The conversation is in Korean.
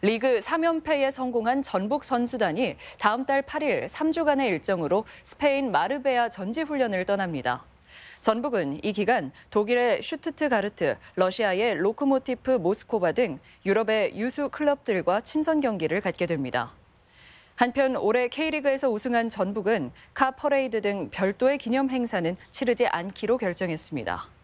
리그 3연패에 성공한 전북 선수단이 다음 달 8일 3주간의 일정으로 스페인 마르베야 전지훈련을 떠납니다. 전북은 이 기간 독일의 슈투트가르트, 러시아의 로코모티프 모스코바 등 유럽의 유수 클럽들과 친선 경기를 갖게 됩니다. 한편 올해 K리그에서 우승한 전북은 카 퍼레이드 등 별도의 기념 행사는 치르지 않기로 결정했습니다.